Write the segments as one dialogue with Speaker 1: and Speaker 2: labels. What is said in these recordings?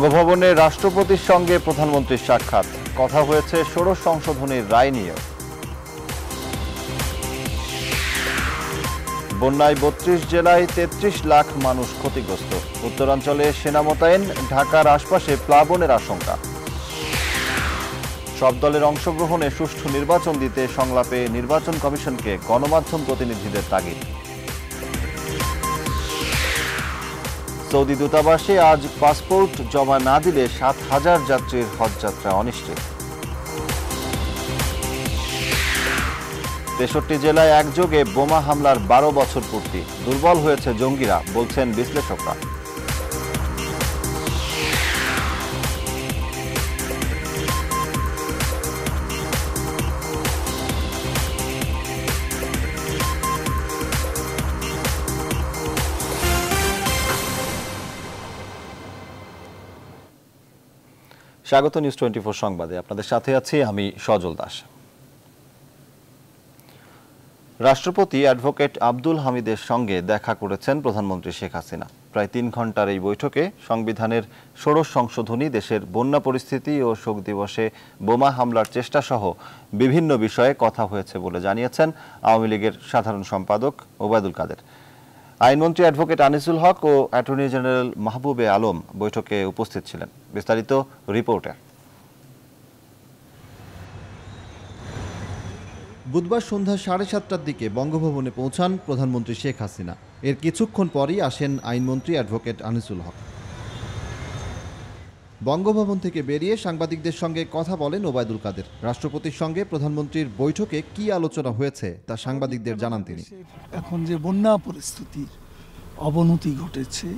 Speaker 1: বঙ্গভবনে রাষ্ট্রপতির সঙ্গে প্রধানমন্ত্রীর সাক্ষাৎ কথা হয়েছে ষোড়শ সংশোধনীর রায় নিয়ে বন্যায় বত্রিশ জেলায় ৩৩ লাখ মানুষ ক্ষতিগ্রস্ত উত্তরাঞ্চলে সেনা মোতায়েন ঢাকার আশপাশে প্লাবনের আশঙ্কা সব দলের অংশগ্রহণে সুষ্ঠু নির্বাচন দিতে সংলাপে নির্বাচন কমিশনকে গণমাধ্যম প্রতিনিধিদের তাগিদ সৌদি দূতাবাসে আজ পাসপোর্ট জমা না দিলে সাত হাজার যাত্রীর হজযাত্রা অনিশ্চিত তেষট্টি জেলায় একযোগে বোমা হামলার বারো বছর পূর্তি দুর্বল হয়েছে জঙ্গিরা বলছেন বিশ্লেষকরা স্বাগত নিউজ টোয়েন্টি ফোর সংবাদে আপনাদের সাথে আছি আমি সজল দাস রাষ্ট্রপতি অ্যাডভোকেট আব্দুল হামিদের সঙ্গে দেখা করেছেন প্রধানমন্ত্রী শেখ হাসিনা প্রায় তিন ঘন্টার এই বৈঠকে সংবিধানের ষোড়শ সংশোধনী দেশের বন্যা পরিস্থিতি ও শোক দিবসে বোমা হামলার চেষ্টা সহ বিভিন্ন বিষয়ে কথা হয়েছে বলে জানিয়েছেন আওয়ামী লীগের সাধারণ সম্পাদক ওবায়দুল কাদের আইনমন্ত্রী অ্যাডভোকেট আনিসুল হক ও অ্যাটর্নি জেনারেল মাহবুবে আলম বৈঠকে উপস্থিত ছিলেন বিস্তারিত রিপোর্টার বুধবার সন্ধ্যা সাড়ে সাতটার দিকে বঙ্গভবনে পৌঁছান প্রধানমন্ত্রী শেখ হাসিনা এর কিছুক্ষণ পরই আসেন আইনমন্ত্রী অ্যাডভোকেট আনিসুল হক বঙ্গভবন থেকে বেরিয়ে সাংবাদিকদের সঙ্গে কথা বলেন ওবায়দুল কাদের রাষ্ট্রপতির সঙ্গে প্রধানমন্ত্রীর বৈঠকে কি আলোচনা হয়েছে তা সাংবাদিকদের জানান তিনি এখন যে বন্যা পরিস্থিতির অবনতি ঘটেছে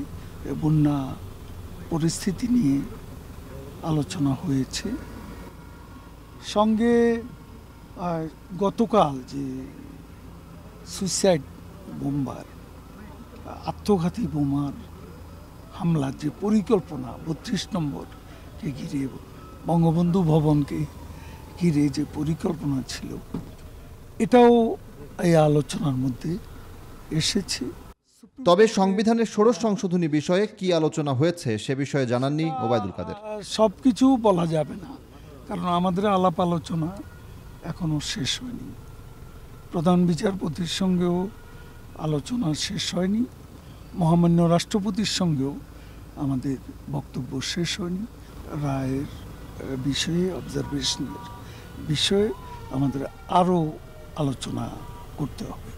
Speaker 2: বন্যা পরিস্থিতি নিয়ে আলোচনা হয়েছে সঙ্গে গতকাল যে সুইসাইড বোম্বার আত্মঘাতী বোমার হামলার যে পরিকল্পনা বত্রিশ নম্বরকে ঘিরে বঙ্গবন্ধু ভবনকে ঘিরে যে পরিকল্পনা ছিল এটাও
Speaker 1: এই আলোচনার মধ্যে এসেছে তবে সংবিধানের ষোড়শ সংশোধনী বিষয়ে কি আলোচনা হয়েছে সে বিষয়ে জানাননি ওবায়দুল কাদের সব কিছু বলা যাবে
Speaker 2: না কারণ আমাদের আলাপ আলোচনা এখনও শেষ হয়নি প্রধান বিচারপতির সঙ্গেও আলোচনা শেষ হয়নি মহামান্য রাষ্ট্রপতির সঙ্গেও আমাদের বক্তব্য শেষ হয়নি রায়ের
Speaker 1: বিষয়ে অবজারভেশনের বিষয়ে আমাদের আরও আলোচনা করতে হবে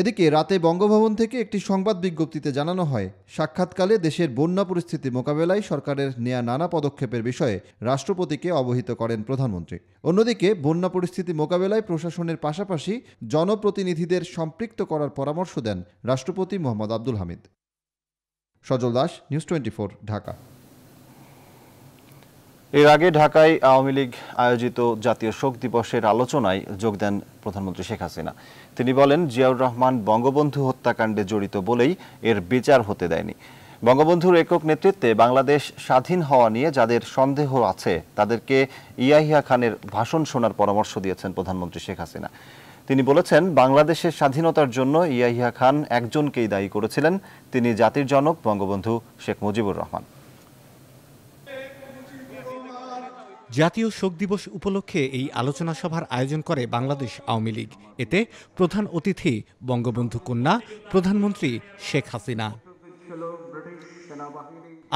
Speaker 1: এদিকে রাতে বঙ্গভবন থেকে একটি সংবাদ বিজ্ঞপ্তিতে জানানো হয় সাক্ষাৎকালে দেশের বন্যা পরিস্থিতি মোকাবেলায় সরকারের নেয়া নানা পদক্ষেপের বিষয়ে রাষ্ট্রপতিকে অবহিত করেন প্রধানমন্ত্রী অন্যদিকে বন্যা পরিস্থিতি মোকাবেলায় প্রশাসনের পাশাপাশি জনপ্রতিনিধিদের সম্পৃক্ত করার পরামর্শ দেন রাষ্ট্রপতি মোহাম্মদ আব্দুল হামিদ সজল দাস নিউজ টোয়েন্টি ঢাকা এর আগে ঢাকায় আওয়ামী লীগ আয়োজিত জাতীয় শোক দিবসের আলোচনায় যোগ দেন প্রধানমন্ত্রী শেখ হাসিনা তিনি বলেন জিয়াউর রহমান বঙ্গবন্ধু হত্যাকাণ্ডে জড়িত বলেই এর বিচার হতে দেয়নি বঙ্গবন্ধুর একক নেতৃত্বে বাংলাদেশ স্বাধীন হওয়া নিয়ে যাদের সন্দেহ আছে তাদেরকে ইয়াহিয়া খানের ভাষণ শোনার পরামর্শ দিয়েছেন প্রধানমন্ত্রী শেখ হাসিনা তিনি বলেছেন বাংলাদেশের স্বাধীনতার জন্য ইয়াহিয়া খান একজনকেই দায়ী করেছিলেন তিনি জাতির জনক বঙ্গবন্ধু শেখ মুজিবুর রহমান
Speaker 3: জাতীয় শোক দিবস উপলক্ষে এই আলোচনা সভার আয়োজন করে বাংলাদেশ আওয়ামী লীগ এতে প্রধান অতিথি বঙ্গবন্ধু কন্যা প্রধানমন্ত্রী শেখ হাসিনা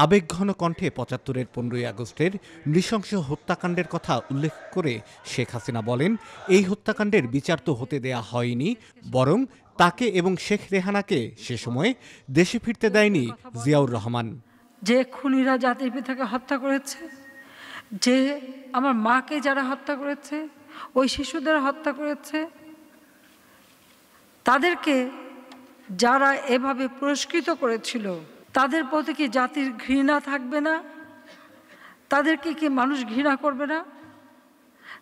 Speaker 3: আবেগঘন কণ্ঠে পঁচাত্তরের পনেরোই আগস্টের নৃশংস হত্যাকাণ্ডের কথা উল্লেখ করে শেখ হাসিনা বলেন এই হত্যাকাণ্ডের বিচার তো হতে দেয়া হয়নি বরং তাকে এবং শেখ রেহানাকে সে সময় দেশে ফিরতে দেয়নি জিয়াউর রহমান
Speaker 4: যে খুনিরা জাতির পিতাকে হত্যা করেছে যে আমার মাকে যারা হত্যা করেছে ওই শিশুদের হত্যা করেছে তাদেরকে যারা এভাবে পুরস্কৃত করেছিল তাদের প্রতি কি জাতির ঘৃণা থাকবে না তাদেরকে কি মানুষ ঘৃণা করবে না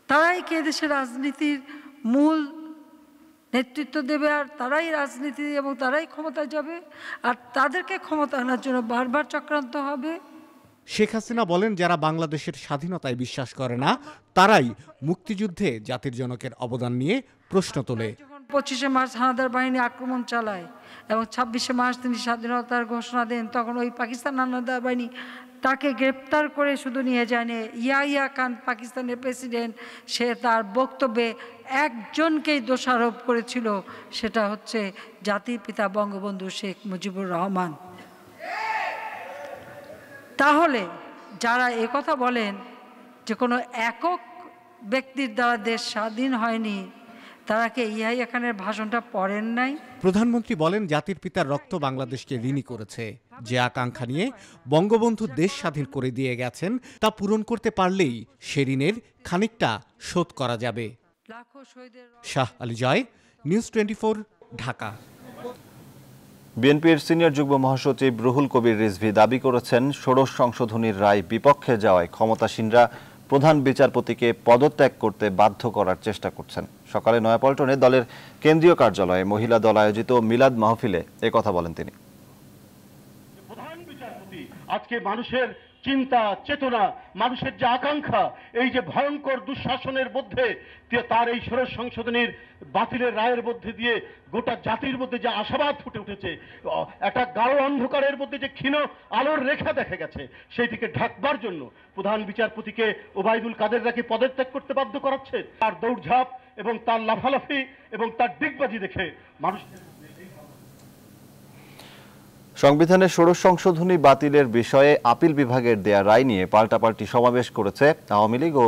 Speaker 4: তারাই কে দেশের রাজনীতির মূল নেতৃত্ব দেবে আর তারাই রাজনীতি এবং তারাই ক্ষমতায় যাবে আর তাদেরকে ক্ষমতা আনার জন্য বারবার চক্রান্ত হবে
Speaker 3: শেখ হাসিনা বলেন যারা বাংলাদেশের স্বাধীনতায় বিশ্বাস করে না তারাই মুক্তিযুদ্ধে জাতির জনকের অবদান নিয়ে প্রশ্ন তোলে
Speaker 4: পঁচিশে মার্চ হানাদার বাহিনী আক্রমণ চালায় এবং ছাব্বিশে মার্চ তিনি স্বাধীনতার ঘোষণা দেন তখন ওই পাকিস্তান হানাদার বাহিনী তাকে গ্রেপ্তার করে শুধু নিয়ে জানে ইয়াইয়া খান পাকিস্তানের প্রেসিডেন্ট সে তার বক্তব্যে একজনকেই দোষারোপ করেছিল সেটা হচ্ছে জাতির পিতা বঙ্গবন্ধু শেখ মুজিবুর রহমান তাহলে যারা কথা বলেন যে কোনো একক ব্যক্তির দ্বারা দেশ স্বাধীন হয়নি তারা ইহাই এখানে ভাষণটা পড়েন নাই
Speaker 3: প্রধানমন্ত্রী বলেন জাতির পিতার রক্ত বাংলাদেশকে ঋণী করেছে যে আকাঙ্ক্ষা নিয়ে বঙ্গবন্ধু দেশ স্বাধীন করে দিয়ে গেছেন তা পূরণ করতে পারলেই সে ঋণের খানিকটা শোধ করা যাবে শাহ আলী জয় নিউজ টোয়েন্টি ঢাকা
Speaker 1: বিএনপির সিনিয়র যুগ্ম মহাসচিব রুহুল কবির রিজভি দাবি করেছেন ষোড়শ সংশোধনীর রায় বিপক্ষে যাওয়ায় ক্ষমতাসীনরা প্রধান বিচারপতিকে পদত্যাগ করতে বাধ্য করার চেষ্টা করছেন সকালে নয়াপল্টনে দলের কেন্দ্রীয় কার্যালয়ে মহিলা দল আয়োজিত মিলাদ মাহফিলে কথা বলেন তিনি
Speaker 5: আজকে মানুষের চিন্তা চেতনা মানুষের যে আকাঙ্ক্ষা এই যে ভয়ঙ্কর দুঃশাসনের মধ্যে তার এই ষোড়শ সংশোধনীর বাতিলের রায়ের মধ্যে দিয়ে গোটা জাতির মধ্যে যে আশাবাদ ফুটে উঠেছে একটা গাঢ় অন্ধকারের মধ্যে যে ক্ষীণ আলোর রেখা দেখা গেছে সেইটিকে ঢাকবার জন্য প্রধান বিচারপতিকে ওবায়দুল কাদের রাখি পদত্যাগ করতে বাধ্য করাচ্ছে তার দৌড়ঝাঁপ এবং তার লাফালাফি এবং তার ডিগবাজি দেখে মানুষ
Speaker 1: সংবিধানের ষোড়শ সংশোধনী বাতিলের বিষয়ে আপিল বিভাগের দেয়া রায় নিয়ে পাল্টাপাল্টি সমাবেশ করেছে আওয়ামী লীগ ও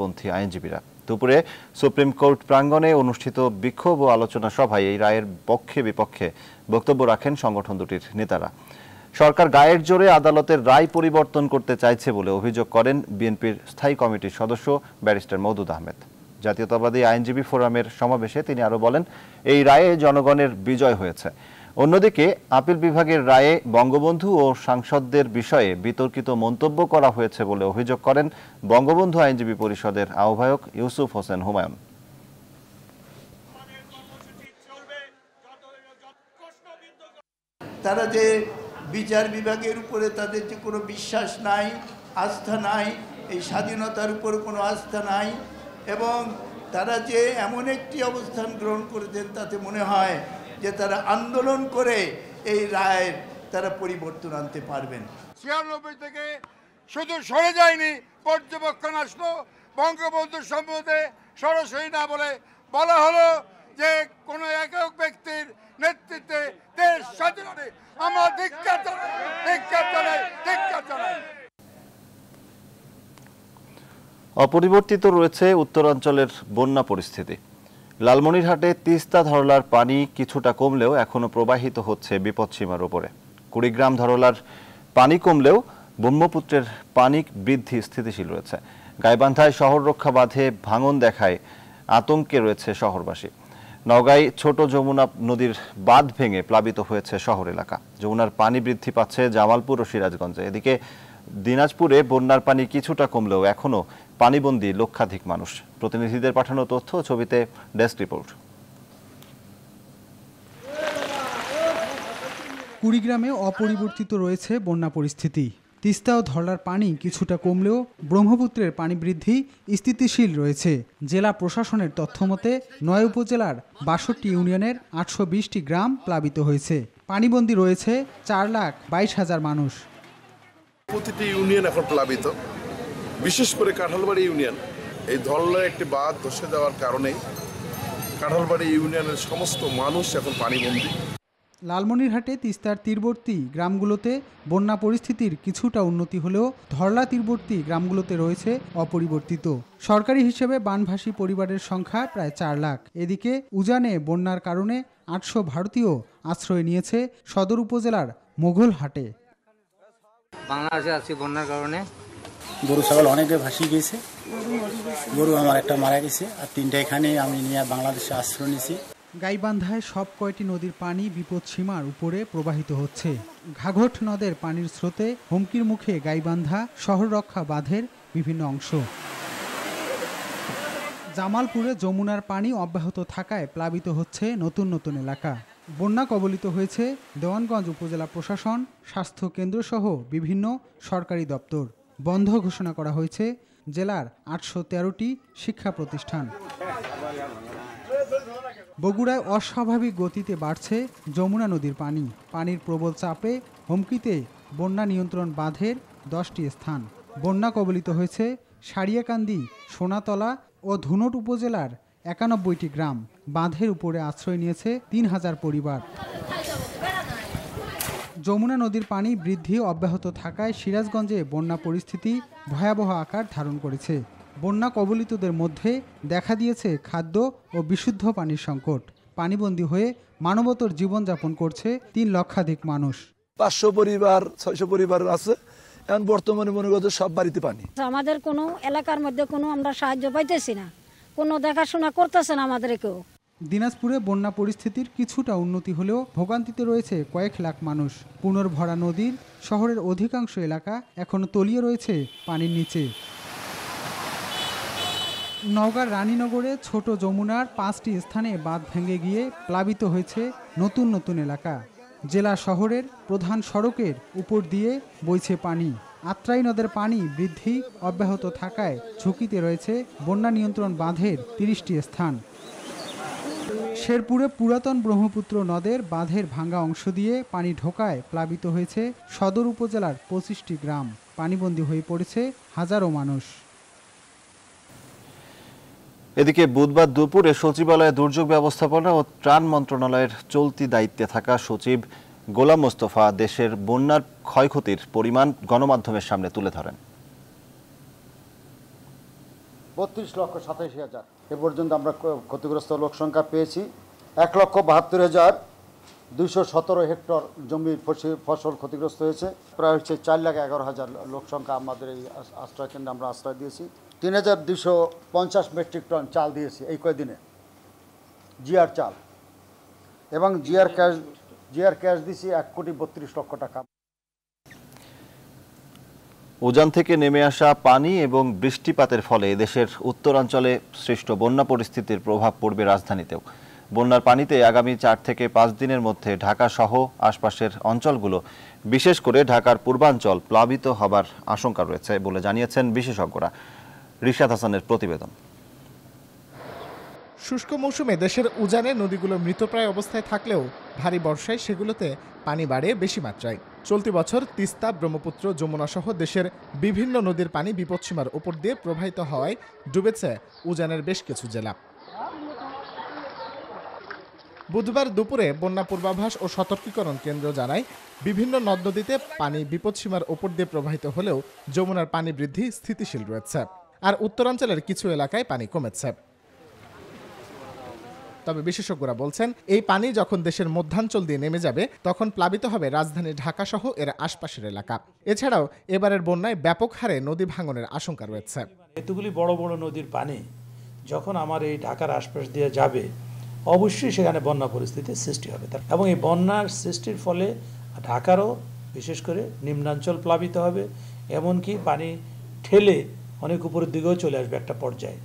Speaker 1: পন্থী আইনজীবীরা দুপুরে সুপ্রিম কোর্ট প্রাঙ্গণে অনুষ্ঠিত বিক্ষোভ ও আলোচনা সভায় এই রায়ের পক্ষে বিপক্ষে বক্তব্য রাখেন সংগঠন দুটির নেতারা সরকার গায়ের জোরে আদালতের রায় পরিবর্তন করতে চাইছে বলে অভিযোগ করেন বিএনপির স্থায়ী কমিটির সদস্য ব্যারিস্টার মৌদুদ আহমেদ জাতীয়তাবাদী আইনজীবী ফোরামের সমাবেশে তিনি আরও বলেন এই রায়ে জনগণের বিজয় হয়েছে অন্যদিকে আপিল বিভাগের রায়ে বঙ্গবন্ধু ও সাংসদদের বিষয়ে বিতর্কিত মন্তব্য করা হয়েছে বলে অভিযোগ করেন বঙ্গবন্ধু আইনজীবী পরিষদের আহ্বায়ক ইউসুফ হোসেন হুমায়ুন তারা যে বিচার বিভাগের উপরে তাদের যে কোনো বিশ্বাস নাই আস্থা নাই এই স্বাধীনতার উপর কোনো আস্থা নাই এবং তারা যে এমন একটি অবস্থান গ্রহণ করেছেন তাতে মনে হয় যে তারা আন্দোলন করে এই রায়ের তারা পরিবর্তন
Speaker 6: আনতে পারবেন
Speaker 2: ছিয়ানব্বই থেকে শুধু সরে যায়নি পর্যবেক্ষণ আসলো বঙ্গবন্ধু সম্বন্ধে সরাসরি না বলে বলা হলো যে কোনো একক ব্যক্তির নেতৃত্বে দেশ স্বাধীন হবে আমরা ধিক্ষার চালাই
Speaker 5: ধিক্ষার চালাই ধিক্ষার
Speaker 1: অপরিবর্তিত রয়েছে উত্তরাঞ্চলের বন্যা পরিস্থিতি লালমনিরহাটে তিস্তা ধরলার পানি কিছুটা কমলেও এখনও প্রবাহিত হচ্ছে বিপদসীমার ওপরে কুড়িগ্রাম ধরলার পানি কমলেও ব্রহ্মপুত্রের পানি বৃদ্ধি স্থিতিশীল রয়েছে গাইবান্ধায় শহর রক্ষা বাঁধে ভাঙন দেখায় আতঙ্কে রয়েছে শহরবাসী নগাই ছোট যমুনা নদীর বাঁধ ভেঙে প্লাবিত হয়েছে শহর এলাকা যমুনার পানি বৃদ্ধি পাচ্ছে জামালপুর ও সিরাজগঞ্জে এদিকে দিনাজপুরে বন্যার পানি কিছুটা কমলেও এখনও পানিবন্দী লক্ষাধিক মানুষ প্রতিনিধিদের পাঠানো তথ্য ছবিতে ডেস্ক রিপোর্ট
Speaker 2: কুড়িগ্রামে অপরিবর্তিত রয়েছে বন্যা পরিস্থিতি তিস্তা ও ধরলার পানি কিছুটা কমলেও ব্রহ্মপুত্রের পানি বৃদ্ধি স্থিতিশীল রয়েছে জেলা প্রশাসনের তথ্যমতে নয় উপজেলার বাষট্টি ইউনিয়নের আটশো বিশটি গ্রাম প্লাবিত হয়েছে পানিবন্দী রয়েছে চার লাখ বাইশ হাজার মানুষ
Speaker 5: প্রতিটি ইউনিয়ন এখন প্লাবিত বিশেষ করে কাঁঠালবাড়ি ইউনিয়ন এই ধরলার একটি বাঁধ ধসে যাওয়ার কারণে কাঁঠালবাড়ি ইউনিয়নের সমস্ত মানুষ এখন পানিবন্দী
Speaker 2: লালমনিরহাটে তিস্তার তীরবর্তী গ্রামগুলোতে বন্যা পরিস্থিতির কিছুটা উন্নতি হলেও ধরলা তীরবর্তী গ্রামগুলোতে রয়েছে অপরিবর্তিত সরকারি হিসেবে বানভাসী পরিবারের সংখ্যা প্রায় চার লাখ এদিকে উজানে বন্যার কারণে আটশো ভারতীয় আশ্রয় নিয়েছে সদর উপজেলার মোগলহাটে
Speaker 3: বাংলাদেশে আছি বন্যার কারণে গরু ছাগল অনেকে ভাসিয়ে গেছে গরু আমার একটা মারা গেছে আর তিনটা এখানে আমি নিয়ে বাংলাদেশে আশ্রয় নিয়েছি
Speaker 2: গাইবান্ধায় সব কয়টি নদীর পানি বিপদ সীমার উপরে প্রবাহিত হচ্ছে ঘাঘট নদের পানির স্রোতে হুমকির মুখে গাইবান্ধা শহর রক্ষা বাঁধের বিভিন্ন অংশ জামালপুরে যমুনার পানি অব্যাহত থাকায় প্লাবিত হচ্ছে নতুন নতুন এলাকা বন্যা কবলিত হয়েছে দেওয়ানগঞ্জ উপজেলা প্রশাসন স্বাস্থ্য কেন্দ্রসহ বিভিন্ন সরকারি দপ্তর বন্ধ ঘোষণা করা হয়েছে জেলার আটশো তেরোটি শিক্ষা প্রতিষ্ঠান বগুড়ায় অস্বাভাবিক গতিতে বাড়ছে যমুনা নদীর পানি পানির প্রবল চাপে হুমকিতে বন্যা নিয়ন্ত্রণ বাঁধের দশটি স্থান বন্যা কবলিত হয়েছে সারিয়াকান্দি সোনাতলা ও ধুনট উপজেলার একানব্বইটি গ্রাম বাঁধের উপরে আশ্রয় নিয়েছে তিন হাজার পরিবার যমুনা নদীর পানি বৃদ্ধি অব্যাহত থাকায় সিরাজগঞ্জে বন্যা পরিস্থিতি ভয়াবহ আকার ধারণ করেছে বন্যা কবলিতদের মধ্যে দেখা দিয়েছে খাদ্য ও বিশুদ্ধ পানির সংকট পানিবন্দী হয়ে মানবতর জীবনযাপন করছে তিন লক্ষাধিক মানুষ
Speaker 1: পাঁচশো পরিবার ছয়শো পরিবার আছে এখন বর্তমানে মনে করছে সব বাড়িতে পানি
Speaker 4: আমাদের কোনো এলাকার মধ্যে কোনো আমরা সাহায্য পাইতেছি না কোনো দেখাশোনা করতেছে না আমাদের কেউ
Speaker 1: দিনাজপুরে
Speaker 2: বন্যা পরিস্থিতির কিছুটা উন্নতি হলেও ভোগান্তিতে রয়েছে কয়েক লাখ মানুষ পুনর্ভরা নদীর শহরের অধিকাংশ এলাকা এখনও তলিয়ে রয়েছে পানির নিচে নওগাঁর রানীনগরে ছোট যমুনার পাঁচটি স্থানে বাঁধ ভেঙে গিয়ে প্লাবিত হয়েছে নতুন নতুন এলাকা জেলা শহরের প্রধান সড়কের উপর দিয়ে বইছে পানি আত্রাই নদের পানি বৃদ্ধি অব্যাহত থাকায় ঝুঁকিতে রয়েছে বন্যা নিয়ন্ত্রণ বাঁধের তিরিশটি স্থান শেরপুরে পুরাতন ব্রহ্মপুত্র নদের বাঁধের ভাঙ্গা অংশ দিয়ে পানি ঢোকায় প্লাবিত হয়েছে সদর উপজেলার পঁচিশটি গ্রাম পানিবন্দী হয়ে পড়েছে হাজারো মানুষ
Speaker 1: এদিকে বুধবার দুপুরে সচিবালয়ে দুর্যোগ ব্যবস্থাপনা ও ত্রাণ মন্ত্রণালয়ের চলতি দায়িত্বে থাকা সচিব গোলাম মোস্তফা দেশের বন্যার ক্ষয়ক্ষতির পরিমাণ গণমাধ্যমের সামনে তুলে ধরেন
Speaker 2: বত্রিশ লক্ষ সাতাশি হাজার এ পর্যন্ত আমরা ক্ষতিগ্রস্ত লোক সংখ্যা পেয়েছি এক লক্ষ বাহাত্তর হাজার দুইশো সতেরো হেক্টর জমির ফসল ক্ষতিগ্রস্ত হয়েছে প্রায় হচ্ছে চার লাখ এগারো হাজার লোক সংখ্যা আমাদের এই আশ্রয়কেন্দ্রে আমরা আশ্রয় দিয়েছি তিন হাজার দুশো পঞ্চাশ মেট্রিক টন চাল দিয়েছি এই কয়দিনে জিয়ার চাল এবং জিয়ার ক্যাশ জিয়ার ক্যাশ দিয়েছি এক কোটি বত্রিশ লক্ষ টাকা
Speaker 1: উজান থেকে নেমে আসা পানি এবং বৃষ্টিপাতের ফলে দেশের উত্তরাঞ্চলে সৃষ্ট বন্যা পরিস্থিতির প্রভাব পড়বে রাজধানীতেও বন্যার পানিতে আগামী চার থেকে পাঁচ দিনের মধ্যে ঢাকা সহ আশপাশের অঞ্চলগুলো বিশেষ করে ঢাকার পূর্বাঞ্চল প্লাবিত হবার আশঙ্কা রয়েছে বলে জানিয়েছেন বিশেষজ্ঞরা রিশাদ হাসানের প্রতিবেদন
Speaker 5: শুষ্ক মৌসুমে দেশের উজানে নদীগুলো মৃতপ্রায় অবস্থায় থাকলেও ভারী বর্ষায় সেগুলোতে পানি বাড়ে বেশি মাত্রায় চলতি বছর তিস্তা ব্রহ্মপুত্র যমুনাসহ দেশের বিভিন্ন নদীর পানি বিপদসীমার উপর দিয়ে প্রবাহিত হওয়ায় ডুবেছে উজানের বেশ কিছু জেলা বুধবার দুপুরে বন্যা পূর্বাভাস ও সতর্কীকরণ কেন্দ্র জানায় বিভিন্ন নদ নদীতে পানি বিপদসীমার ওপর দিয়ে প্রবাহিত হলেও যমুনার পানি বৃদ্ধি স্থিতিশীল রয়েছে আর উত্তরাঞ্চলের কিছু এলাকায় পানি কমেছে তবে বিশেষজ্ঞরা বলছেন এই পানি যখন দেশের মধ্যাঞ্চল দিয়ে নেমে যাবে তখন প্লাবিত হবে রাজধানী ঢাকা সহ এর আশপাশের এলাকা এছাড়াও এবারের বন্যায় ব্যাপক হারে নদী ভাঙনের আশঙ্কা রয়েছে এতগুলি বড় বড় নদীর পানি যখন আমার এই ঢাকার আশপাশ দিয়ে যাবে অবশ্যই সেখানে বন্যা পরিস্থিতির সৃষ্টি হবে এবং এই বন্যার সৃষ্টির ফলে ঢাকারও বিশেষ করে নিম্নাঞ্চল প্লাবিত হবে এমনকি পানি ঠেলে অনেক উপরের দিকেও চলে আসবে একটা পর্যায়ে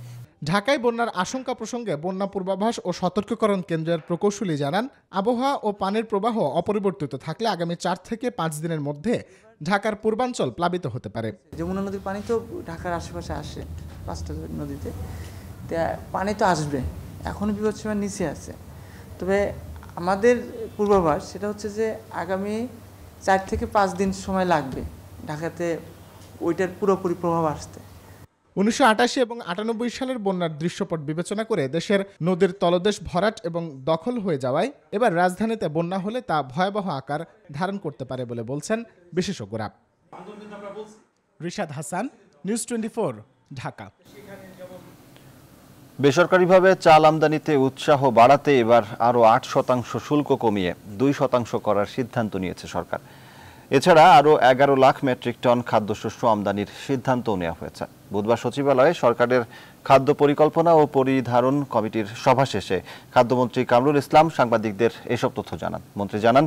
Speaker 5: ঢাকায় বন্যার আশঙ্কা প্রসঙ্গে বন্যা পূর্বাভাস ও সতর্ককরণ কেন্দ্রের প্রকৌশলী জানান আবহাওয়া ও পানির প্রবাহ অপরিবর্তিত থাকলে আগামী চার থেকে পাঁচ দিনের মধ্যে ঢাকার পূর্বাঞ্চল প্লাবিত হতে পারে যমুনা নদীর পানি তো ঢাকার আশেপাশে আসে পাঁচটা নদীতে পানি তো আসবে এখন বিপদসীমার নিচে আছে
Speaker 2: তবে আমাদের পূর্বাভাস সেটা হচ্ছে যে আগামী চার থেকে পাঁচ দিন
Speaker 5: সময় লাগবে ঢাকাতে ওইটার পুরোপুরি প্রভাব আসতে উনিশশো এবং আটানব্বই সালের বন্যার দৃশ্যপট বিবেচনা করে দেশের নদীর তলদেশ ভরাট এবং দখল হয়ে যাওয়ায় এবার রাজধানীতে বন্যা হলে তা ভয়াবহ আকার ধারণ করতে পারে বলে বলছেন বিশেষজ্ঞরা রিশাদ হাসান নিউজ টোয়েন্টি ঢাকা
Speaker 1: বেসরকারিভাবে চাল আমদানিতে উৎসাহ বাড়াতে এবার আরও আট শতাংশ শুল্ক কমিয়ে দুই শতাংশ করার সিদ্ধান্ত নিয়েছে সরকার এছাড়া আরও এগারো লাখ মেট্রিক টন খাদ্যশস্য আমদানির সিদ্ধান্তও নেওয়া হয়েছে বুধবার সচিবালয়ে সরকারের খাদ্য পরিকল্পনা ও পরিধারণ কমিটির সভা শেষে খাদ্যমন্ত্রী কামরুল ইসলাম সাংবাদিকদের এসব তথ্য জানান মন্ত্রী জানান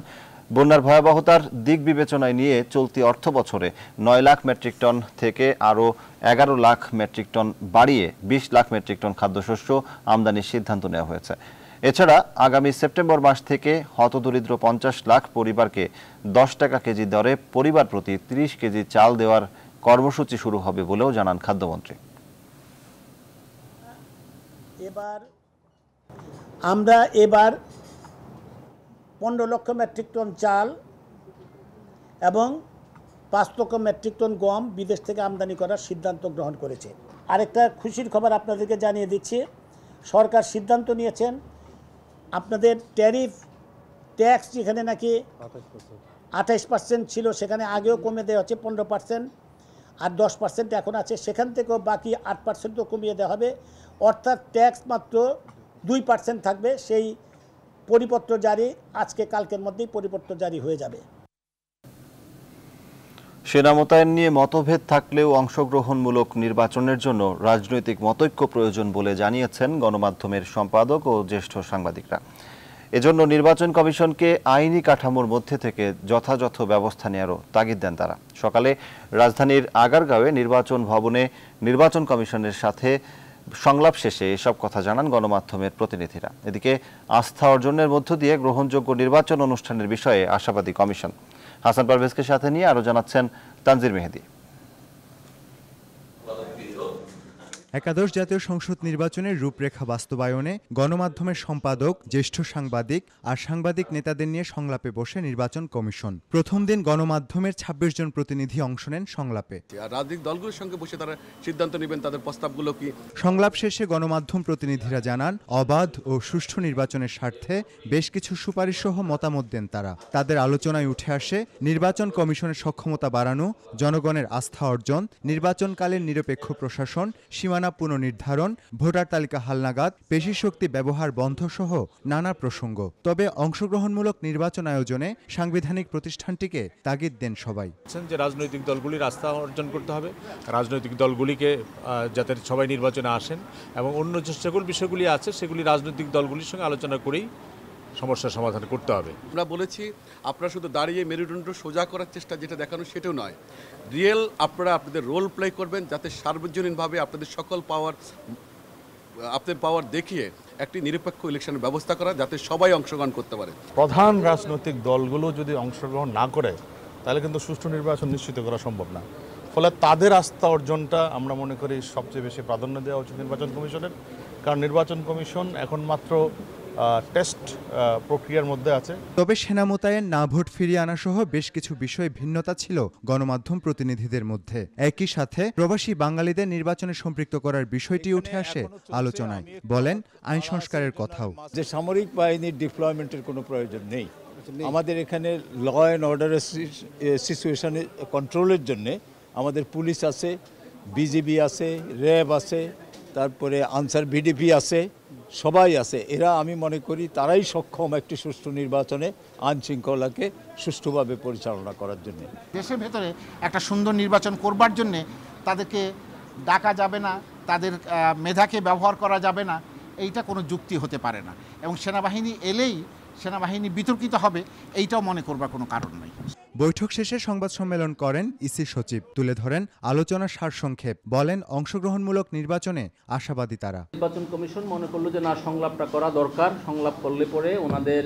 Speaker 1: বন্যার ভয়াবহতার দিক বিবেচনায় নিয়ে চলতি অর্থ বছরে নয় লাখ মেট্রিক টন থেকে আরও এগারো লাখ মেট্রিক টন বাড়িয়ে বিশ লাখ মেট্রিক টন খাদ্যশস্য আমদানির সিদ্ধান্ত নেওয়া হয়েছে এছাড়া আগামী সেপ্টেম্বর মাস থেকে হতদরিদ্র পঞ্চাশ লাখ পরিবারকে দশ টাকা কেজি দরে পরিবার প্রতি ৩০ কেজি চাল দেওয়ার কর্মসূচি শুরু হবে বলেও জানান খাদ্যমন্ত্রী
Speaker 3: এবার আমরা এবার পনেরো লক্ষ মেট্রিক টন চাল এবং পাঁচ লক্ষ মেট্রিক টন গম বিদেশ থেকে আমদানি করার সিদ্ধান্ত গ্রহণ করেছে আরেকটা খুশির খবর আপনাদেরকে জানিয়ে দিচ্ছি সরকার সিদ্ধান্ত নিয়েছেন আপনাদের ট্যারিফ ট্যাক্স যেখানে নাকি আঠাইশ পার্সেন্ট ছিল সেখানে আগেও কমে দেওয়া হচ্ছে পনেরো পার্সেন্ট আর দশ পার্সেন্ট এখন আছে সেখান থেকেও বাকি আট পার্সেন্টও কমিয়ে দেওয়া হবে অর্থাৎ ট্যাক্স মাত্র দুই পার্সেন্ট থাকবে সেই পরিপত্র জারি আজকে কালকের মধ্যেই পরিপত্র জারি হয়ে যাবে
Speaker 1: সেনা মোতায়েন নিয়ে মতভেদ থাকলেও অংশগ্রহণমূলক নির্বাচনের জন্য রাজনৈতিক মতৈক্য প্রয়োজন বলে জানিয়েছেন গণমাধ্যমের সম্পাদক ও জ্যেষ্ঠ সাংবাদিকরা এজন্য নির্বাচন কমিশনকে আইনি কাঠামোর মধ্যে থেকে যথাযথ ব্যবস্থা নেওয়ারও তাগিদ দেন তারা সকালে রাজধানীর আগারগাঁওয়ে নির্বাচন ভবনে নির্বাচন কমিশনের সাথে সংলাপ শেষে এসব কথা জানান গণমাধ্যমের প্রতিনিধিরা এদিকে আস্থা অর্জনের মধ্য দিয়ে গ্রহণযোগ্য নির্বাচন অনুষ্ঠানের বিষয়ে আশাবাদী কমিশন হাসান পারভেজকে সাথে নিয়ে আরও জানাচ্ছেন তানজির মেহেদি
Speaker 6: একাদশ জাতীয় সংসদ নির্বাচনের রূপরেখা বাস্তবায়নে গণমাধ্যমের সম্পাদক জ্যেষ্ঠ সাংবাদিক আর সাংবাদিক নেতাদের নিয়ে সংলাপে বসে নির্বাচন কমিশন প্রথম দিন গণমাধ্যমের ছাব্বিশ জন প্রতিনিধি অংশ নেন সংলাপে
Speaker 5: রাজনৈতিক দলগুলোর সঙ্গে বসে তারা সিদ্ধান্ত নেবেন তাদের প্রস্তাবগুলো কি
Speaker 6: সংলাপ শেষে গণমাধ্যম প্রতিনিধিরা জানান অবাধ ও সুষ্ঠু নির্বাচনের স্বার্থে বেশ কিছু সুপারিশ সহ মতামত দেন তারা তাদের আলোচনায় উঠে আসে নির্বাচন কমিশনের সক্ষমতা বাড়ানো জনগণের আস্থা অর্জন নির্বাচনকালীন নিরপেক্ষ প্রশাসন সীমা সীমানা পুনর্নির্ধারণ ভোটার তালিকা হালনাগাদ পেশি শক্তি ব্যবহার সহ নানা প্রসঙ্গ তবে অংশগ্রহণমূলক নির্বাচন আয়োজনে সাংবিধানিক প্রতিষ্ঠানটিকে তাগিদ দেন সবাই
Speaker 5: যে রাজনৈতিক দলগুলি রাস্তা অর্জন করতে হবে রাজনৈতিক দলগুলিকে যাতে সবাই নির্বাচনে আসেন এবং অন্য যে সকল বিষয়গুলি আছে সেগুলি রাজনৈতিক দলগুলির সঙ্গে আলোচনা করেই সমস্যার সমাধান করতে হবে আমরা বলেছি আপনারা শুধু দাঁড়িয়ে মেরুদণ্ড সোজা করার চেষ্টা যেটা দেখানো সেটাও নয় রিয়েল আপনারা আপনাদের রোল প্লে করবেন যাতে সার্বজনীনভাবে আপনাদের সকল পাওয়ার আপনাদের পাওয়ার দেখিয়ে একটি নিরপেক্ষ ইলেকশনের ব্যবস্থা করা যাতে সবাই অংশগ্রহণ করতে পারে প্রধান রাজনৈতিক দলগুলো যদি অংশগ্রহণ না করে তাহলে কিন্তু সুষ্ঠু নির্বাচন নিশ্চিত করা সম্ভব না ফলে তাদের আস্থা অর্জনটা আমরা মনে করি সবচেয়ে বেশি প্রাধান্য দেওয়া উচিত নির্বাচন কমিশনের কারণ নির্বাচন কমিশন এখন মাত্র টেস্ট প্রক্রিয়ার মধ্যে আছে
Speaker 6: তবে সেনা মোতায়েন না ভোট ফিরিয়ে আনা সহ বেশ কিছু বিষয়ে ভিন্নতা ছিল গণমাধ্যম প্রতিনিধিদের মধ্যে একই সাথে প্রবাসী বাঙালিদের নির্বাচনে সম্পৃক্ত করার বিষয়টি উঠে আসে আলোচনায় বলেন আইন সংস্কারের কথাও
Speaker 1: যে সামরিক বাহিনীর ডিপ্লয়মেন্টের কোনো প্রয়োজন নেই আমাদের এখানে ল অ্যান্ড অর্ডারের সিচুয়েশনে কন্ট্রোলের জন্যে আমাদের পুলিশ আছে বিজিবি আছে র্যাব আছে তারপরে আনসার ভিডিপি আছে সবাই আছে এরা আমি মনে করি তারাই সক্ষম একটি সুষ্ঠু নির্বাচনে আইন শৃঙ্খলাকে সুষ্ঠুভাবে পরিচালনা করার জন্য
Speaker 5: দেশের ভেতরে একটা সুন্দর নির্বাচন করবার জন্যে তাদেরকে ডাকা যাবে না তাদের মেধাকে ব্যবহার করা যাবে না এইটা কোনো যুক্তি হতে পারে না এবং সেনাবাহিনী এলেই সেনাবাহিনী বিতর্কিত হবে এইটাও মনে করবার কোনো কারণ নেই
Speaker 6: বৈঠক শেষে সংবাদ সম্মেলন করেন ইসি সচিব তুলে ধরেন আলোচনার সারসংক্ষেপ বলেন অংশগ্রহণমূলক নির্বাচনে আশাবাদী তারা
Speaker 3: নির্বাচন কমিশন মনে করলো যে না সংলাপটা করা দরকার সংলাপ করলে পরে ওনাদের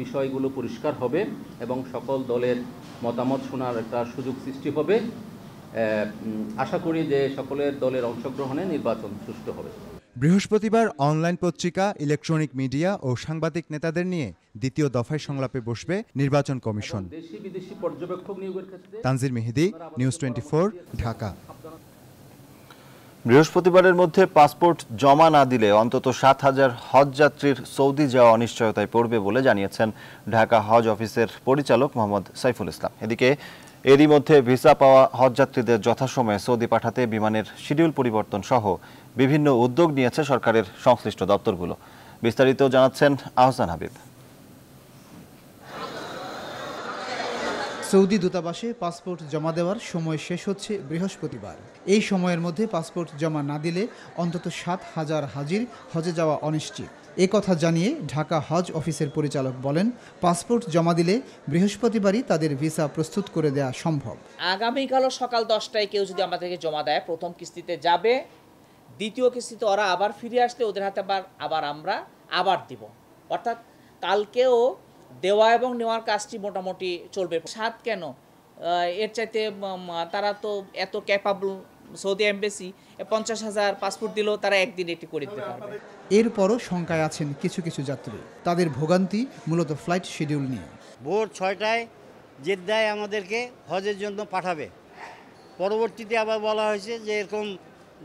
Speaker 3: বিষয়গুলো পরিষ্কার হবে এবং সকল দলের মতামত শোনার একটা সুযোগ সৃষ্টি হবে আশা করি যে সকলের দলের অংশগ্রহণে নির্বাচন সুষ্ঠু হবে
Speaker 6: বৃহস্পতিবার অনলাইন পত্রিকা ইলেকট্রনিক মিডিয়া ও সাংবাদিক নেতাদের নিয়ে দ্বিতীয় দফায় সংলাপে বসবে নির্বাচন commission Tanzir Mehedi news twenty Dhaka
Speaker 1: বৃহস্পতিবারের মধ্যে পাসপোর্ট জমা না দিলে অন্তত সাত হাজার হজযাত্রীর সৌদি যাওয়া অনিশ্চয়তায় পড়বে বলে জানিয়েছেন ঢাকা হজ অফিসের পরিচালক মোহাম্মদ সাইফুল ইসলাম এদিকে এরই মধ্যে ভিসা পাওয়া হজযাত্রীদের যথাসময়ে সৌদি পাঠাতে বিমানের শিডিউল পরিবর্তন সহ বিভিন্ন উদ্যোগ নিয়েছে সরকারের সংশ্লিষ্ট দপ্তরগুলো বিস্তারিত জানাচ্ছেন আহসান হাবিব
Speaker 7: সৌদি দূতাবাসে পাসপোর্ট জমা দেওয়ার সময় শেষ হচ্ছে বৃহস্পতিবার এই সময়ের মধ্যে পাসপোর্ট জমা না দিলে অন্তত সাত হাজার হাজির হজে যাওয়া অনিশ্চিত এ কথা জানিয়ে ঢাকা হজ অফিসের পরিচালক বলেন পাসপোর্ট জমা দিলে বৃহস্পতিবারই তাদের ভিসা প্রস্তুত করে দেওয়া সম্ভব আগামীকাল সকাল দশটায় কেউ যদি আমাদেরকে জমা দেয় প্রথম কিস্তিতে যাবে দ্বিতীয় কিস্তিতে ওরা আবার ফিরে আসলে ওদের হাতে আবার আবার আমরা আবার দিব অর্থাৎ কালকেও দেওয়া এবং নেওয়ার কাজটি মোটামুটি চলবে সাত কেন এর চাইতে তারা তো এত ক্যাপাবল সৌদি এম্বাসি পঞ্চাশ হাজার
Speaker 3: পাসপোর্ট দিলেও তারা একদিন এটি করে দিতে পারবে
Speaker 7: এরপরও শঙ্কায় আছেন কিছু কিছু যাত্রী তাদের ভোগান্তি মূলত ফ্লাইট শিডিউল নিয়ে
Speaker 3: ভোর ছয়টায় জেদ্দায় আমাদেরকে হজের জন্য পাঠাবে পরবর্তীতে আবার বলা হয়েছে যে এরকম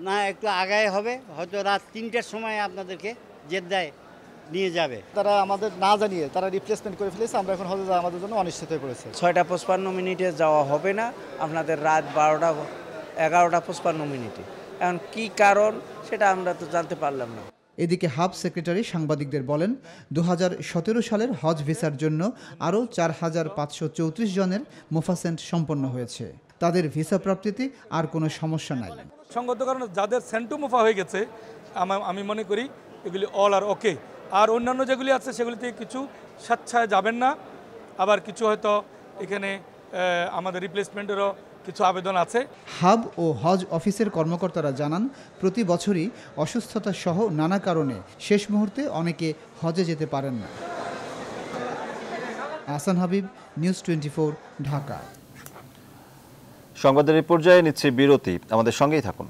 Speaker 3: না একটু আগায় হবে হয়তো রাত তিনটার সময় আপনাদেরকে জেদ্দায় নিয়ে যাবে তারা আমাদের না জানিয়ে তারা রিপ্লেসমেন্ট করে ফেলেছে আমরা এখন হয়তো আমাদের জন্য অনিশ্চিত হয়ে পড়েছে ছয়টা পঁচপান্ন মিনিটে যাওয়া হবে না আপনাদের রাত বারোটা এগারোটা পঁচপান্ন মিনিটে এখন কি কারণ সেটা আমরা তো জানতে পারলাম না
Speaker 7: এদিকে হাব সেক্রেটারি সাংবাদিকদের বলেন দু সালের হজ ভিসার জন্য আরও চার হাজার পাঁচশো চৌত্রিশ জনের মোফাসেন্ট সম্পন্ন হয়েছে তাদের ভিসা প্রাপ্তিতে আর কোনো সমস্যা নাই
Speaker 5: সংগত কারণে যাদের সেন্টুমোফা হয়ে গেছে আমি মনে করি এগুলি অল আর ওকে আর অন্যান্য যেগুলি আছে সেগুলিতে কিছু স্বেচ্ছায় যাবেন না আবার কিছু হয়তো এখানে আমাদের রিপ্লেসমেন্টেরও কিছু আবেদন আছে
Speaker 7: হাব ও হজ অফিসের কর্মকর্তারা জানান প্রতি বছরই অসুস্থতা সহ নানা কারণে শেষ মুহূর্তে অনেকে হজে যেতে পারেন না আসান হাবিব নিউজ টোয়েন্টি ঢাকা
Speaker 1: সংবাদের এই পর্যায়ে নিচ্ছে বিরতি আমাদের সঙ্গেই থাকুন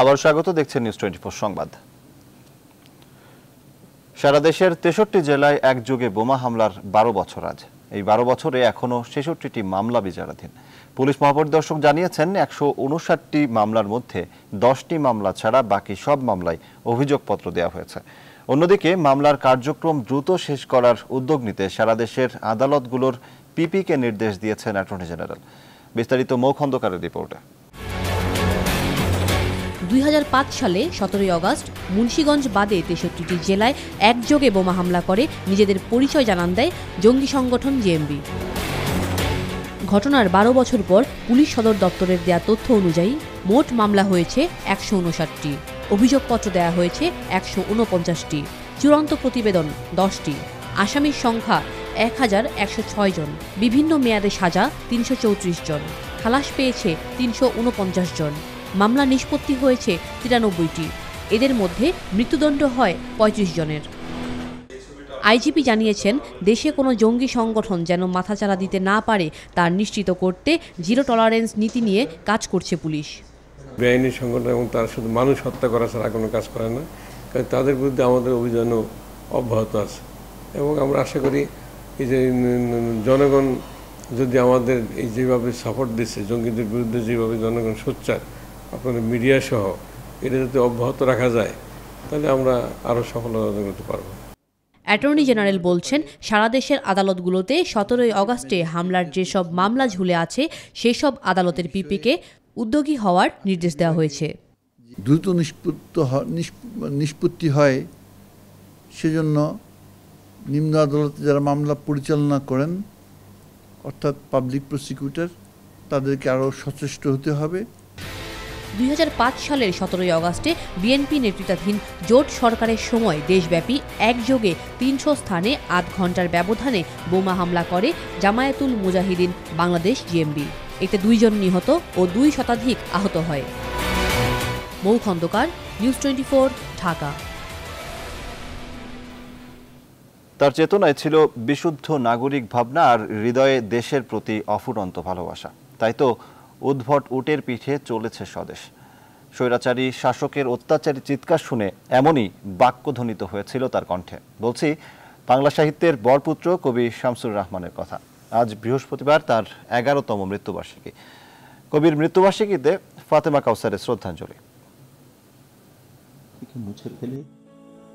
Speaker 1: আবার স্বাগত দেখছেন নিউজ টোয়েন্টি সংবাদ সারা দেশের তেষট্টি জেলায় একযোগে বোমা হামলার বারো বছর আজ এই বারো বছরে এখনও ছেষট্টিটি মামলা বিচারাধীন পুলিশ মহাপরিদর্শক জানিয়েছেন একশো উনষাটটি মামলার মধ্যে দশটি মামলা ছাড়া বাকি সব মামলায় অভিযোগপত্র দেওয়া হয়েছে অন্যদিকে মামলার কার্যক্রম দ্রুত শেষ করার উদ্যোগ নিতে সারা দেশের আদালতগুলোর পিপিকে নির্দেশ দিয়েছেন অ্যাটর্নি জেনারেল বিস্তারিত মৌখন্দকারের রিপোর্টে
Speaker 8: দুই সালে সতেরোই অগস্ট মুন্সীগঞ্জ বাদে তেষট্টিটি জেলায় একযোগে বোমা হামলা করে নিজেদের পরিচয় জানান দেয় জঙ্গি সংগঠন জেএমবি ঘটনার বারো বছর পর পুলিশ সদর দপ্তরের দেয়া তথ্য অনুযায়ী মোট মামলা হয়েছে একশো উনষাটটি অভিযোগপত্র দেয়া হয়েছে একশো উনপঞ্চাশটি চূড়ান্ত প্রতিবেদন দশটি আসামির সংখ্যা এক হাজার একশো ছয় জন বিভিন্ন মেয়াদে সাজা তিনশো চৌত্রিশ জন খালাস পেয়েছে তিনশো উনপঞ্চাশ জন মামলা নিষ্পত্তি হয়েছে তিরানব্বইটি এদের মধ্যে মৃত্যুদণ্ড হয় পঁয়ত্রিশ জনের আইজিপি জানিয়েছেন দেশে কোনো জঙ্গি সংগঠন যেন মাথাচাড়া দিতে না পারে তার নিশ্চিত করতে জিরো টলারেন্স নীতি নিয়ে কাজ করছে পুলিশ
Speaker 3: বেআইনি সংগঠন এবং তারা শুধু মানুষ হত্যা করা ছাড়া কোনো কাজ করে না কারণ তাদের বিরুদ্ধে আমাদের অভিযানও অব্যাহত আছে এবং আমরা আশা করি এই যে জনগণ যদি আমাদের এই যেভাবে সাপোর্ট দিচ্ছে জঙ্গিদের বিরুদ্ধে যেভাবে জনগণ সোচ্চার আপনাদের মিডিয়া সহ এটা যাতে অব্যাহত রাখা যায় তাহলে আমরা আরও সফলতা করতে পারবো
Speaker 8: অ্যাটর্নি জেনারেল বলছেন সারা দেশের আদালতগুলোতে সতেরোই অগাস্টে হামলার যেসব মামলা ঝুলে আছে সেসব আদালতের পিপিকে উদ্যোগী হওয়ার নির্দেশ দেওয়া হয়েছে
Speaker 1: দ্রুত নিষ্পত্ত নিষ্পত্তি হয় সেজন্য নিম্ন আদালতে যারা মামলা পরিচালনা করেন অর্থাৎ পাবলিক প্রসিকিউটর তাদেরকে আরও সচেষ্ট হতে হবে
Speaker 8: দুই সালের সতেরোই অগাস্টে বিএনপি নেতৃত্বাধীন জোট সরকারের সময় দেশব্যাপী একযোগে তিনশো স্থানে আধ ঘন্টার ব্যবধানে বোমা হামলা করে জামায়াতুল মুজাহিদিন বাংলাদেশ জিএমবি এতে দুইজন নিহত ও দুই শতাধিক আহত হয় Mou Khandakar news twenty four Dhaka
Speaker 1: তার চেতনায় ছিল বিশুদ্ধ নাগরিক ভাবনা আর হৃদয়ে দেশের প্রতি অফুরন্ত ভালোবাসা তাই তো উদ্ভট উটের পিঠে চলেছে স্বদেশ স্বৈরাচারী শাসকের অত্যাচারী চিৎকার শুনে এমনই বাক্যধ্বনিত হয়েছিল তার কণ্ঠে বলছি বাংলা সাহিত্যের বরপুত্র কবি শামসুর রহমানের কথা আজ বৃহস্পতিবার তার এগারোতম মৃত্যুবার্ষিকী কবির মৃত্যুবার্ষিকীতে ফাতেমা কাউসারের শ্রদ্ধাঞ্জলি মুছে ফেলে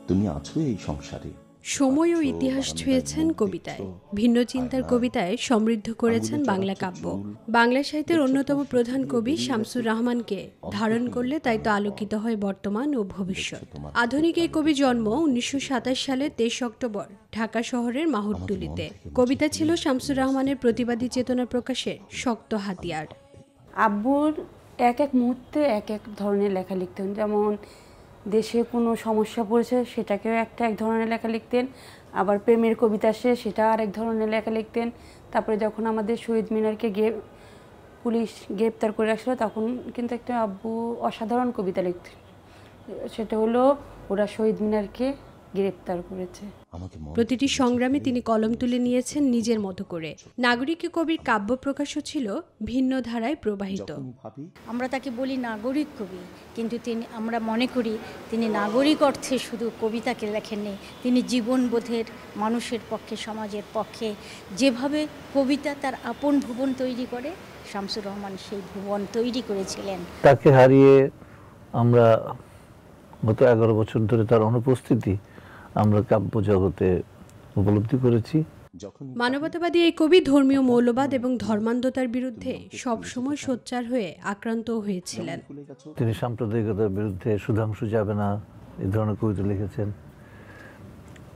Speaker 1: তুমি আছো এই সংসারে
Speaker 9: সময় ও ইতিহাস ছুঁয়েছেন কবিতায় ভিন্ন চিন্তার কবিতায় সমৃদ্ধ করেছেন বাংলা কাব্য বাংলা সাহিত্যের অন্যতম প্রধান কবি শামসুর রহমানকে ধারণ করলে তাই তো আলোকিত হয় বর্তমান ও ভবিষ্যৎ আধুনিক এই কবি জন্ম উনিশশো সালের তেইশ অক্টোবর ঢাকা শহরের মাহুরটুলিতে কবিতা ছিল শামসুর রহমানের প্রতিবাদী চেতনা প্রকাশের শক্ত হাতিয়ার আব্বুর এক এক মুহূর্তে এক এক ধরনের লেখা লিখতেন যেমন দেশে কোনো সমস্যা পড়েছে সেটাকেও একটা এক ধরনের লেখা লিখতেন আবার প্রেমের কবিতা সে সেটা আরেক ধরনের লেখা লিখতেন তারপরে যখন আমাদের শহীদ মিনারকে গে পুলিশ গ্রেপ্তার করে আসলো তখন কিন্তু একটা আব্বু অসাধারণ কবিতা লিখতেন সেটা হলো ওরা শহীদ মিনারকে গ্রেপ্তার
Speaker 4: করেছে প্রতিটি
Speaker 9: সংগ্রামে তিনি কলম তুলে নিয়েছেন নিজের মতো করে নাগরিক কবির কাব্য প্রকাশও ছিল ভিন্ন ধারায় প্রবাহিত আমরা তাকে বলি নাগরিক কবি কিন্তু তিনি আমরা মনে করি তিনি নাগরিক অর্থে শুধু কবিতাকে লেখেননি তিনি জীবনবোধের মানুষের পক্ষে সমাজের পক্ষে যেভাবে কবিতা তার আপন ভুবন তৈরি করে শামসুর রহমান সেই ভুবন তৈরি করেছিলেন
Speaker 1: তাকে হারিয়ে আমরা গত এগারো বছর ধরে তার অনুপস্থিতি আমরা কাব্য জগতে উপলব্ধি করেছি
Speaker 9: মানবতাবাদী এই কবি ধর্মীয় মৌলবাদ এবং ধর্মান্ধতার বিরুদ্ধে সবসময় সোচ্চার হয়ে আক্রান্ত হয়েছিলেন তিনি
Speaker 1: সাম্প্রদায়িকতার বিরুদ্ধে সুধাংশু যাবে না এ ধরনের কবিতা লিখেছেন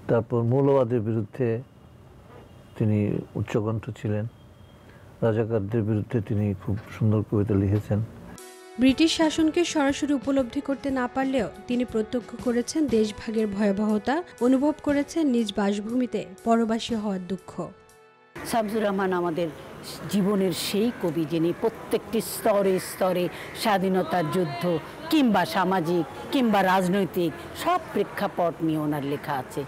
Speaker 1: তারপর মৌলবাদের বিরুদ্ধে তিনি উচ্চকণ্ঠ ছিলেন রাজাকারদের বিরুদ্ধে তিনি খুব সুন্দর কবিতা লিখেছেন
Speaker 9: ব্রিটিশ শাসনকে সরাসরি উপলব্ধি করতে না পারলেও তিনি প্রত্যক্ষ করেছেন দেশভাগের ভয়াবহতা অনুভব করেছেন নিজ বাসভূমিতে পরবাসী হওয়ার দুঃখ শামসুর রহমান আমাদের জীবনের সেই কবি যিনি প্রত্যেকটি স্তরে স্তরে স্বাধীনতার যুদ্ধ কিংবা সামাজিক কিংবা রাজনৈতিক সব প্রেক্ষাপট নিয়ে ওনার লেখা আছে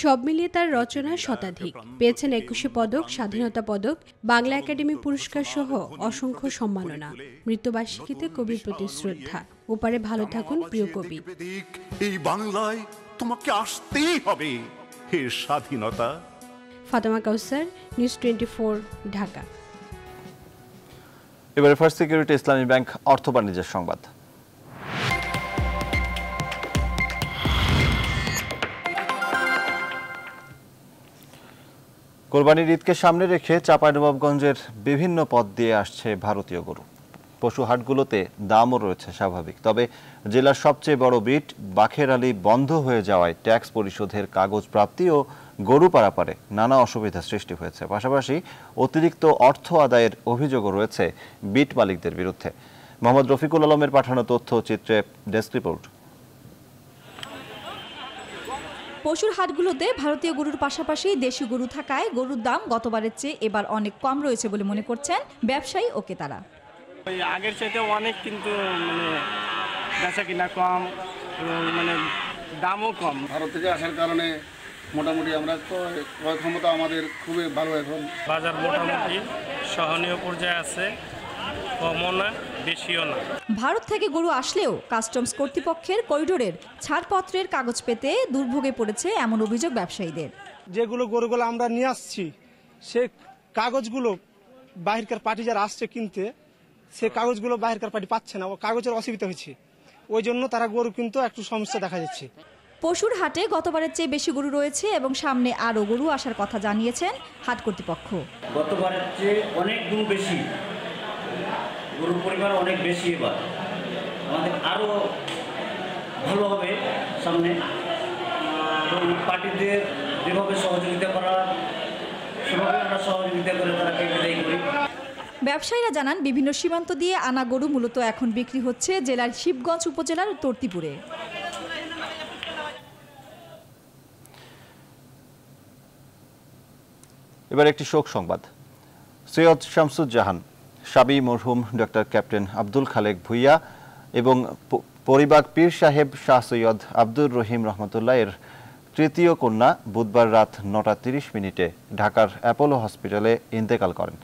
Speaker 9: সব মিলিয়ে তার রচনা শতাধিক পেয়েছেন একুশে পদক স্বাধীনতা পদক বাংলা একাডেমি পুরস্কার সহ অসংখ্য সম্মাননা মৃত্যুবার্ষিকীতে কবির প্রতি শ্রদ্ধা ওপারে ভালো থাকুন প্রিয় কবি
Speaker 1: এই বাংলায় তোমাকে আসতেই হবে হে স্বাধীনতা
Speaker 9: ফাতেমা কাউসার নিউজ টোয়েন্টি ঢাকা
Speaker 1: এবারে ফার্স্ট সিকিউরিটি ইসলামী ব্যাংক অর্থ বাণিজ্যের সংবাদ কোরবানির ঈদকে সামনে রেখে চাঁপাইনবাবগঞ্জের বিভিন্ন পথ দিয়ে আসছে ভারতীয় গরু পশু হাটগুলোতে দামও রয়েছে স্বাভাবিক তবে জেলার সবচেয়ে বড় বিট বাখের আলী বন্ধ হয়ে যাওয়ায় ট্যাক্স পরিশোধের কাগজ প্রাপ্তি ও গরু পারাপারে নানা অসুবিধা সৃষ্টি হয়েছে পাশাপাশি অতিরিক্ত অর্থ আদায়ের অভিযোগও রয়েছে বিট মালিকদের বিরুদ্ধে মোহাম্মদ রফিকুল আলমের পাঠানো তথ্য চিত্রে ডেস্ক রিপোর্ট
Speaker 9: পশুর হাটগুলোতে ভারতীয় গরুর পাশাপাশি দেশি গরু থাকায় গরুর দাম গতবারের চেয়ে এবার অনেক কম রয়েছে বলে মনে করছেন ব্যবসায়ী ওকে তারা
Speaker 3: আগের চাইতে অনেক কিন্তু মানে বেচা কিনা কম মানে
Speaker 5: দামও কম ভারত থেকে আসার কারণে মোটামুটি আমরা ক্রয় ক্ষমতা আমাদের খুবই ভালো এখন বাজার মোটামুটি সহনীয় পর্যায়ে আছে কমও না বেশিও না
Speaker 9: ভারত থেকে গরু আসলেও কাস্টমস কর্তৃপক্ষের করিডোরের
Speaker 7: ছাড়পত্রের কাগজ পেতে দুর্ভোগে পড়েছে এমন অভিযোগ ব্যবসায়ীদের যেগুলো গরুগুলো আমরা নিয়ে আসছি সে কাগজগুলো বাহিরকার পার্টি যারা আসছে কিনতে সে কাগজগুলো বাহিরকার পার্টি পাচ্ছে না ও কাগজের অসুবিধা হয়েছে ওই জন্য তারা গরু কিন্তু একটু সমস্যা দেখা
Speaker 3: যাচ্ছে
Speaker 9: পশুর হাটে গতবারের চেয়ে বেশি গরু রয়েছে এবং সামনে আরও গরু আসার কথা জানিয়েছেন
Speaker 8: হাট কর্তৃপক্ষ
Speaker 3: গতবারের চেয়ে অনেক গরু বেশি গরুর পরিবার অনেক বেশি এবার আমাদের আরও ভালো হবে
Speaker 7: সামনে এবং পার্টিদের যেভাবে সহযোগিতা করা
Speaker 3: সেভাবে আমরা সহযোগিতা করে তারাকে বিদায় করি
Speaker 4: ব্যবসায়ীরা জানান বিভিন্ন সীমান্ত
Speaker 9: দিয়ে আনা গরু মূলত এখন বিক্রি হচ্ছে জেলার শিবগঞ্জ উপজেলার তর্তিপুরে
Speaker 1: এবার একটি শোক সংবাদ সৈয়দ শামসুজ্জাহান সাবি মরহুম ডক্টর ক্যাপ্টেন আব্দুল খালেক ভুইয়া এবং পরিবার পীর সাহেব শাহ সৈয়দ আব্দুর রহিম রহমতুল্লাহ এর তৃতীয় কন্যা বুধবার রাত নটা তিরিশ মিনিটে ঢাকার অ্যাপোলো হসপিটালে ইন্তেকাল করেন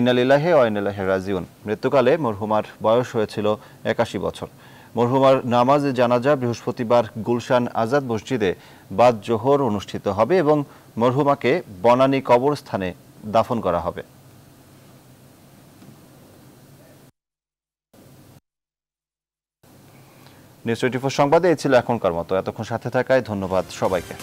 Speaker 1: ইনালিল্লাহে ওয়াইনাল্লাহে রাজিউন মৃত্যুকালে মরহুমার বয়স হয়েছিল একাশি বছর মরহুমার নামাজ জানাজা বৃহস্পতিবার গুলশান আজাদ মসজিদে বাদ জোহর অনুষ্ঠিত হবে এবং মরহুমাকে বনানী কবরস্থানে দাফন করা হবে নিউজ টোয়েন্টি ফোর সংবাদে এই ছিল এখনকার মতো এতক্ষণ সাথে থাকায় ধন্যবাদ সবাইকে